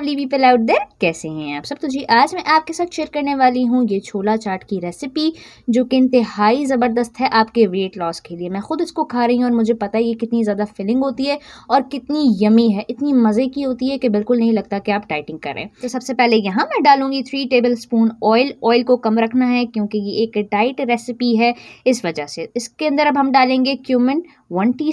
lovely people out there कैसे हैं आप सब तो जी आज मैं आपके साथ शेयर करने वाली हूँ ये छोला चाट की रेसिपी जो कि इंतहाई ज़बरदस्त है आपके वेट लॉस के लिए मैं ख़ुद इसको खा रही हूँ और मुझे पता है ये कितनी ज़्यादा फिलिंग होती है और कितनी यमी है इतनी मज़े की होती है कि बिल्कुल नहीं लगता कि आप डाइटिंग करें तो सबसे पहले यहाँ मैं डालूंगी three tablespoon oil oil को कम रखना है क्योंकि ये एक डाइट रेसिपी है इस वजह से इसके अंदर अब हम डालेंगे क्यूमिन वन टी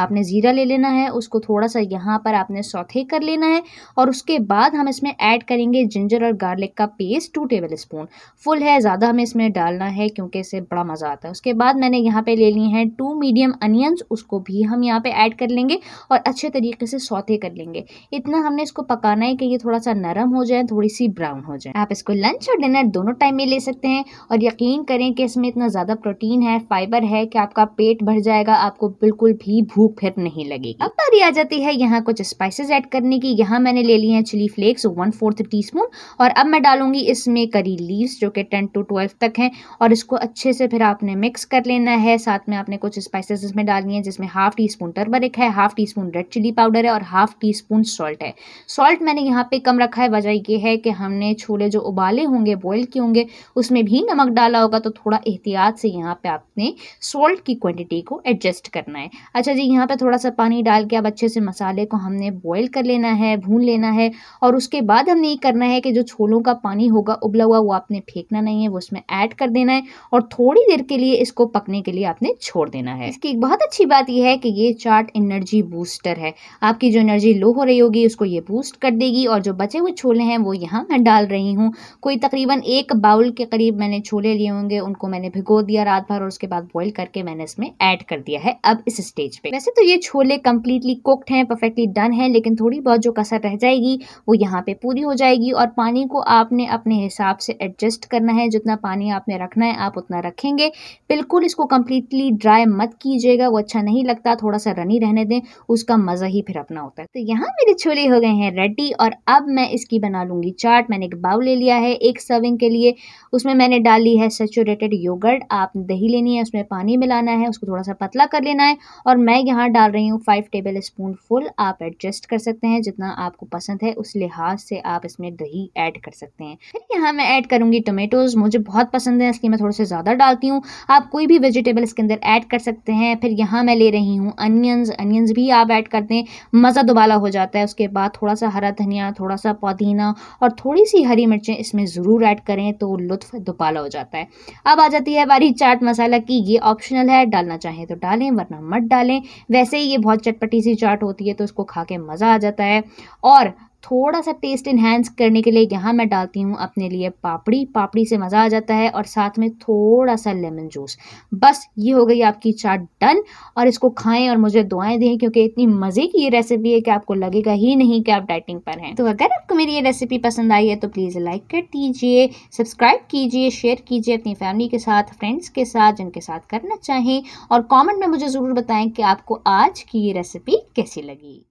आपने ज़ीरा ले लेना है उसको थोड़ा सा यहाँ पर आपने सौथे कर लेना है और उसके बाद हम इसमें ऐड करेंगे जिंजर और गार्लिक का paste two tablespoon full है ज़्यादा हमें इसमें डालना है क्योंकि इसे बड़ा मज़ा आता है उसके बाद मैंने यहाँ पे ले ली हैं टू मीडियम अनियंस उसको भी हम यहाँ पे ऐड कर लेंगे और अच्छे तरीके से सौते कर लेंगे इतना हमने इसको पकाना है कि ये थोड़ा सा नरम हो जाए थोड़ी सी ब्राउन हो जाए आप इसको लंच और डिनर दोनों टाइम में ले सकते हैं और यकीन करें कि इसमें इतना ज़्यादा प्रोटीन है फाइबर है कि आपका पेट भर जाएगा आपको बिल्कुल भी भूख भूख फिर नहीं लगेगी अब बारी आ जाती है यहाँ कुछ स्पाइसेस ऐड करने की यहाँ मैंने ले लिए हैं chilli flakes one fourth teaspoon और अब मैं डालूंगी इसमें करी लीव्स जो कि टेन टू ट्वेल्व तक हैं और इसको अच्छे से फिर आपने मिक्स कर लेना है साथ में आपने कुछ स्पाइसेस इसमें डालनी है जिसमें हाफ टी स्पून टर्मरिक है half teaspoon red chilli powder है और हाफ टी स्पून सॉल्ट है सॉल्ट मैंने यहाँ पे कम रखा है वजह यह है कि हमने छोले जो उबाले होंगे बॉयल किए होंगे उसमें भी नमक डाला होगा तो थोड़ा एहतियात से यहाँ पे आपने सॉल्ट की क्वान्टिटी को एडजस्ट करना है अच्छा जी यहाँ पे थोड़ा सा पानी डाल के अब अच्छे से मसाले को हमने बॉईल कर लेना है भून लेना है और उसके बाद हमने ये करना है कि जो छोलों का पानी होगा उबला हुआ वो आपने फेंकना नहीं है वो उसमें ऐड कर देना है और थोड़ी देर के लिए इसको पकने के लिए आपने छोड़ देना है इसकी एक बहुत अच्छी बात यह है कि ये चाट एनर्जी बूस्टर है आपकी जो एनर्जी लो हो रही होगी उसको ये बूस्ट कर देगी और जो बचे हुए छोले हैं वो यहाँ मैं डाल रही हूँ कोई तकरीबन एक बाउल के करीब मैंने छोले लिए होंगे उनको मैंने भिगो दिया रात भर और उसके बाद बॉईल करके मैंने इसमें ऐड कर दिया है अब इस स्टेज पे वैसे तो ये छोले कम्प्लीटली कुकड हैं परफेक्टली डन है लेकिन थोड़ी बहुत जो कसर रह जाएगी वो यहाँ पे पूरी हो जाएगी और पानी को आपने अपने हिसाब से एडजस्ट करना है जितना पानी आपने रखना है आप उतना रखेंगे बिल्कुल इसको कम्प्लीटली ड्राई मत कीजिएगा वो अच्छा नहीं लगता थोड़ा सा रनी रहने दें उसका मज़ा ही फिर अपना होता है तो यहाँ मेरे छोले हो गए हैं रेडी और अब मैं इसकी बना लूँगी चाट मैंने एक बाउल ले लिया है एक सर्विंग के लिए उसमें मैंने डाली है सेचूरेटेड योगर्ट आपने दही लेनी है उसमें पानी मिलाना है उसको थोड़ा सा पतला कर लेना है और मैं यहाँ यहाँ डाल रही हूँ फाइव टेबल स्पून फुल आप एडजस्ट कर सकते हैं जितना आपको पसंद है उस लिहाज से आप इसमें दही ऐड कर सकते हैं फिर यहाँ मैं ऐड करूँगी टोमेटोज़ मुझे बहुत पसंद है इसलिए मैं थोड़े से ज़्यादा डालती हूँ आप कोई भी वेजिटेबल इसके अंदर ऐड कर सकते हैं फिर यहाँ मैं ले रही हूँ अनियंस अनियंस भी आप ऐड कर दें मज़ा दुबाला हो जाता है उसके बाद थोड़ा सा हरा धनिया थोड़ा सा पुदीना और थोड़ी सी हरी मिर्चें इसमें ज़रूर ऐड करें तो लुत्फ दुबाला हो जाता है अब आ जाती है हमारी चाट मसाला की ये ऑप्शनल है डालना चाहें तो डालें वरना मत डालें वैसे ही ये बहुत चटपटी सी चाट होती है तो इसको खा के मज़ा आ जाता है और थोड़ा सा टेस्ट इन्हेंस करने के लिए यहाँ मैं डालती हूँ अपने लिए पापड़ी पापड़ी से मज़ा आ जाता है और साथ में थोड़ा सा लेमन जूस बस ये हो गई आपकी चाट डन और इसको खाएं और मुझे दुआएं दें क्योंकि इतनी मज़े की ये रेसिपी है कि आपको लगेगा ही नहीं कि आप डाइटिंग पर हैं तो अगर आपको मेरी ये रेसिपी पसंद आई है तो प्लीज़ लाइक कर दीजिए सब्सक्राइब कीजिए शेयर कीजिए अपनी फैमिली के साथ फ्रेंड्स के साथ जिनके साथ करना चाहें और कॉमेंट में मुझे ज़रूर बताएँ कि आपको आज की ये रेसिपी कैसी लगी